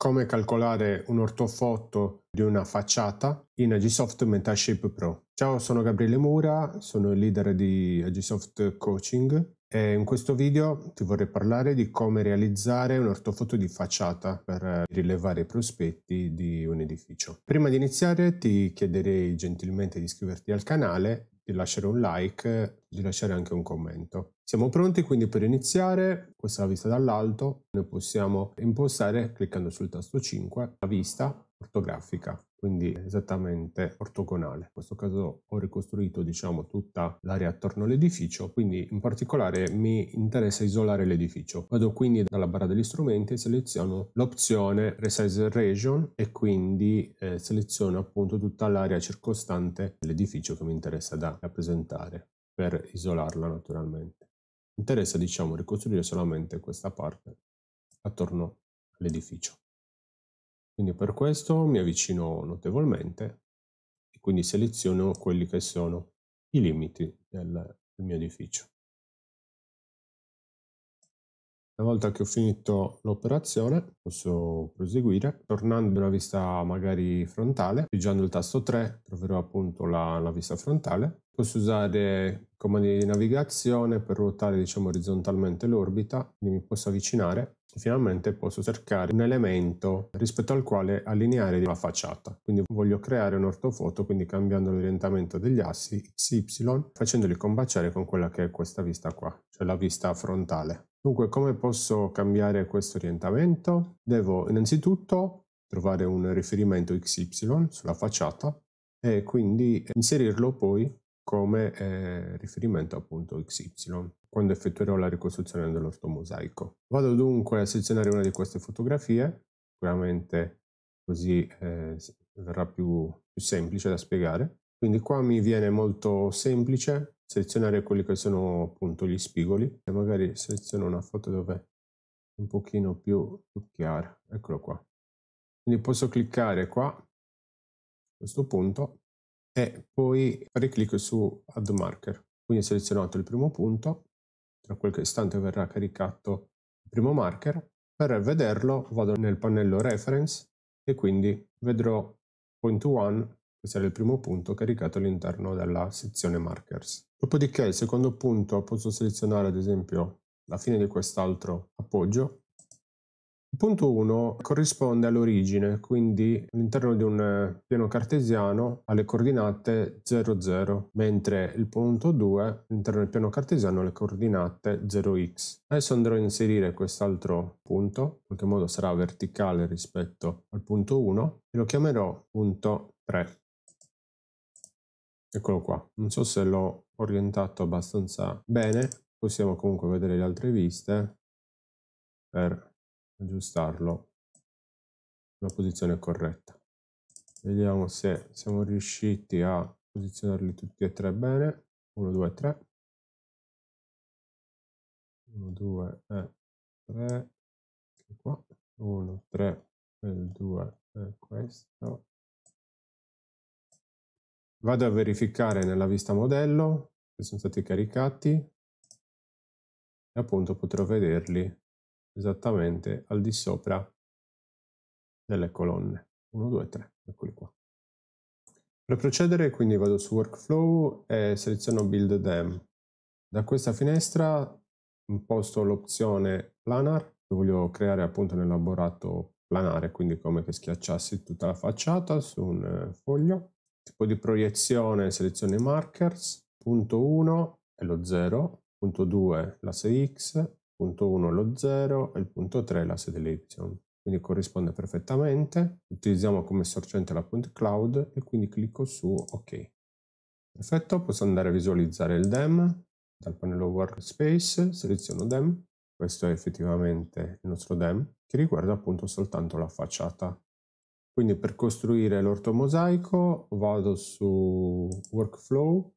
Come calcolare un ortofoto di una facciata in Agisoft Mentorship Pro. Ciao, sono Gabriele Mura, sono il leader di Agisoft Coaching e in questo video ti vorrei parlare di come realizzare un ortofoto di facciata per rilevare i prospetti di un edificio. Prima di iniziare ti chiederei gentilmente di iscriverti al canale di lasciare un like, di lasciare anche un commento. Siamo pronti quindi per iniziare, questa è la vista dall'alto, noi possiamo impostare cliccando sul tasto 5 la vista ortografica quindi esattamente ortogonale. In questo caso ho ricostruito diciamo tutta l'area attorno all'edificio, quindi in particolare mi interessa isolare l'edificio. Vado quindi dalla barra degli strumenti e seleziono l'opzione Resize Region e quindi eh, seleziono appunto tutta l'area circostante l'edificio che mi interessa da rappresentare per isolarla naturalmente. Mi interessa diciamo ricostruire solamente questa parte attorno all'edificio. Quindi per questo mi avvicino notevolmente e quindi seleziono quelli che sono i limiti del, del mio edificio. Una volta che ho finito l'operazione posso proseguire tornando nella vista magari frontale, pigiando il tasto 3 troverò appunto la, la vista frontale. Posso usare comandi di navigazione per ruotare diciamo orizzontalmente l'orbita, quindi mi posso avvicinare e finalmente posso cercare un elemento rispetto al quale allineare la facciata. Quindi voglio creare un ortofoto, quindi cambiando l'orientamento degli assi XY, facendoli combaciare con quella che è questa vista qua, cioè la vista frontale. Dunque, come posso cambiare questo orientamento? Devo innanzitutto trovare un riferimento XY sulla facciata e quindi inserirlo poi come eh, riferimento appunto XY quando effettuerò la ricostruzione dell'ortomosaico. Vado dunque a selezionare una di queste fotografie, sicuramente così eh, verrà più, più semplice da spiegare. Quindi qua mi viene molto semplice selezionare quelli che sono appunto gli spigoli e magari seleziono una foto dove è un pochino più, più chiara. Eccolo qua. Quindi posso cliccare qua, a questo punto, e poi fare clic su Add Marker. Quindi ho selezionato il primo punto, tra qualche istante verrà caricato il primo marker. Per vederlo vado nel pannello Reference e quindi vedrò Point 1 questo era il primo punto caricato all'interno della sezione markers. Dopodiché il secondo punto posso selezionare ad esempio la fine di quest'altro appoggio. Il punto 1 corrisponde all'origine, quindi all'interno di un eh, piano cartesiano alle coordinate 0, 0, mentre il punto 2 all'interno del piano cartesiano alle coordinate 0x. Adesso andrò a inserire quest'altro punto, in qualche modo sarà verticale rispetto al punto 1, e lo chiamerò punto 3. Eccolo qua, non so se l'ho orientato abbastanza bene, possiamo comunque vedere le altre viste per aggiustarlo alla posizione corretta. Vediamo se siamo riusciti a posizionarli tutti e tre bene, 1, 2, 3. 1, 2 e 3, ecco qua, 1, 3 2 questo, Vado a verificare nella vista modello se sono stati caricati e appunto potrò vederli esattamente al di sopra delle colonne. 1, 2, 3, eccoli qua. Per procedere quindi vado su Workflow e seleziono Build Them. Da questa finestra imposto l'opzione Planar, che voglio creare appunto un elaborato planare, quindi come che schiacciassi tutta la facciata su un eh, foglio tipo di proiezione seleziono i markers, punto 1 è lo 0, punto 2 l'asse x, punto 1 lo 0 e il punto 3 l'asse l'asse y. Quindi corrisponde perfettamente, utilizziamo come sorgente la point cloud e quindi clicco su ok. Perfetto, posso andare a visualizzare il DEM dal pannello workspace, seleziono DEM, questo è effettivamente il nostro DEM che riguarda appunto soltanto la facciata quindi per costruire l'ortomosaico vado su Workflow,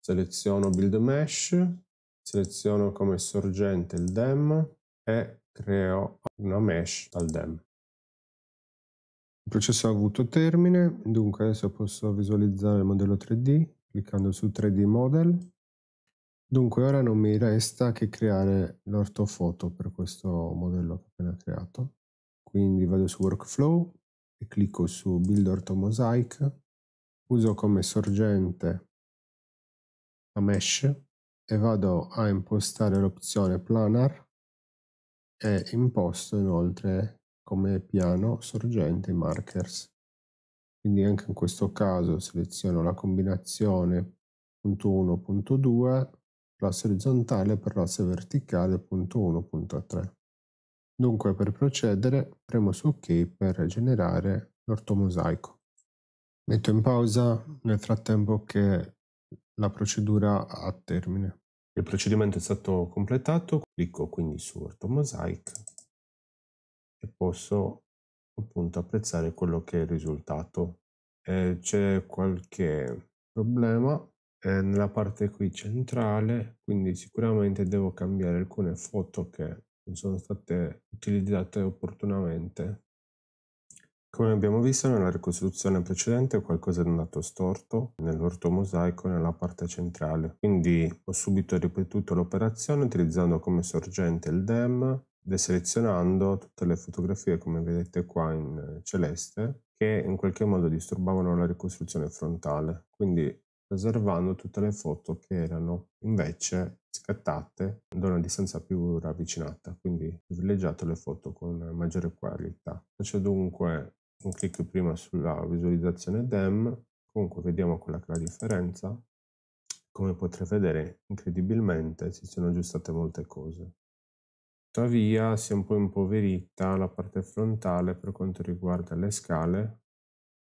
seleziono Build Mesh, seleziono come sorgente il DEM e creo una mesh dal DEM. Il processo ha avuto termine, dunque adesso posso visualizzare il modello 3D cliccando su 3D Model. Dunque ora non mi resta che creare l'ortofoto per questo modello che ho appena creato. Quindi vado su Workflow, e clicco su Build Orto Mosaic, uso come sorgente la mesh e vado a impostare l'opzione planar e imposto inoltre come piano sorgente i markers. Quindi anche in questo caso seleziono la combinazione punto 1.2 l'asse orizzontale per l'asse verticale punto 1.3. Dunque per procedere premo su ok per generare l'ortomosaico. Metto in pausa nel frattempo che la procedura ha termine. Il procedimento è stato completato, clicco quindi su ortomosaic e posso appunto apprezzare quello che è il risultato. Eh, c'è qualche problema eh, nella parte qui centrale, quindi sicuramente devo cambiare alcune foto che non sono state utilizzate opportunamente. Come abbiamo visto nella ricostruzione precedente qualcosa è andato storto nell'orto mosaico nella parte centrale, quindi ho subito ripetuto l'operazione utilizzando come sorgente il DEM, deselezionando tutte le fotografie come vedete qua in eh, celeste che in qualche modo disturbavano la ricostruzione frontale. Quindi preservando tutte le foto che erano invece scattate da una distanza più ravvicinata, quindi privilegiato le foto con maggiore qualità. Faccio dunque un clic prima sulla visualizzazione DEM, comunque vediamo quella che è la differenza. Come potrei vedere, incredibilmente si sono aggiustate molte cose. Tuttavia si è un po' impoverita la parte frontale per quanto riguarda le scale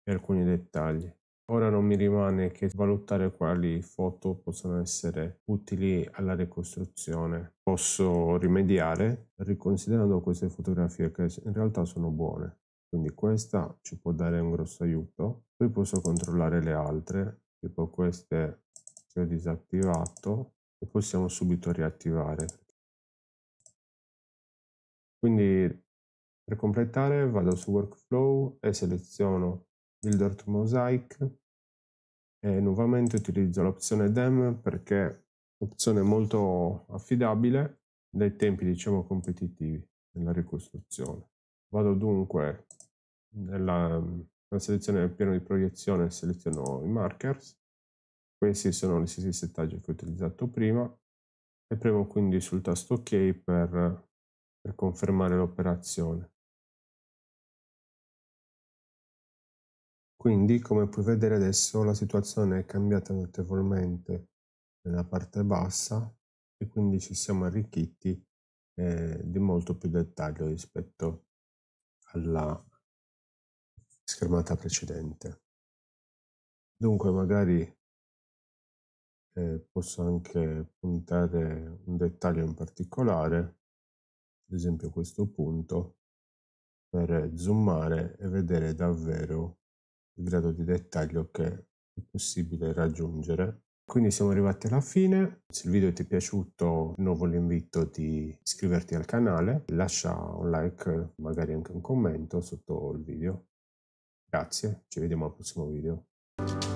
e alcuni dettagli. Ora non mi rimane che valutare quali foto possono essere utili alla ricostruzione. Posso rimediare riconsiderando queste fotografie che in realtà sono buone. Quindi questa ci può dare un grosso aiuto. Poi posso controllare le altre, tipo queste che ho disattivato e possiamo subito riattivare. Quindi per completare vado su Workflow e seleziono Builder to Mosaic e nuovamente utilizzo l'opzione DEM perché è un'opzione molto affidabile dai tempi diciamo competitivi nella ricostruzione. Vado dunque nella, nella selezione del piano di proiezione e seleziono i markers. Questi sono gli stessi settaggi che ho utilizzato prima e premo quindi sul tasto OK per, per confermare l'operazione. Quindi, come puoi vedere adesso, la situazione è cambiata notevolmente nella parte bassa e quindi ci siamo arricchiti eh, di molto più dettaglio rispetto alla schermata precedente. Dunque, magari eh, posso anche puntare un dettaglio in particolare, ad esempio questo punto, per zoomare e vedere davvero il grado di dettaglio che è possibile raggiungere. Quindi siamo arrivati alla fine, se il video ti è piaciuto nuovo l'invito di iscriverti al canale, lascia un like, magari anche un commento sotto il video. Grazie, ci vediamo al prossimo video.